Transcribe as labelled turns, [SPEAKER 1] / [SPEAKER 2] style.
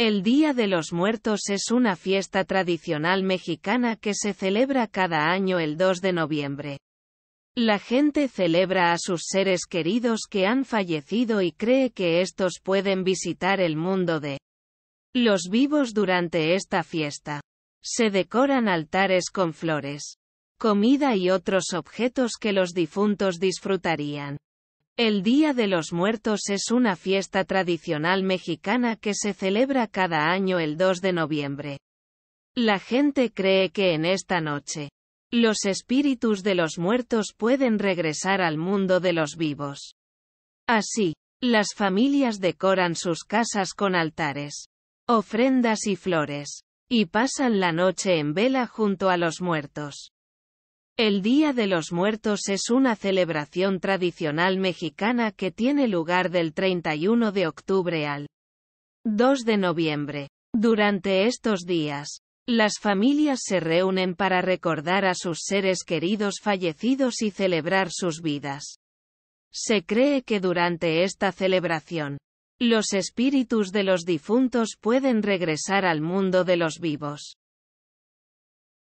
[SPEAKER 1] El Día de los Muertos es una fiesta tradicional mexicana que se celebra cada año el 2 de noviembre. La gente celebra a sus seres queridos que han fallecido y cree que estos pueden visitar el mundo de los vivos durante esta fiesta. Se decoran altares con flores, comida y otros objetos que los difuntos disfrutarían. El Día de los Muertos es una fiesta tradicional mexicana que se celebra cada año el 2 de noviembre. La gente cree que en esta noche, los espíritus de los muertos pueden regresar al mundo de los vivos. Así, las familias decoran sus casas con altares, ofrendas y flores, y pasan la noche en vela junto a los muertos. El Día de los Muertos es una celebración tradicional mexicana que tiene lugar del 31 de octubre al 2 de noviembre. Durante estos días, las familias se reúnen para recordar a sus seres queridos fallecidos y celebrar sus vidas. Se cree que durante esta celebración, los espíritus de los difuntos pueden regresar al mundo de los vivos.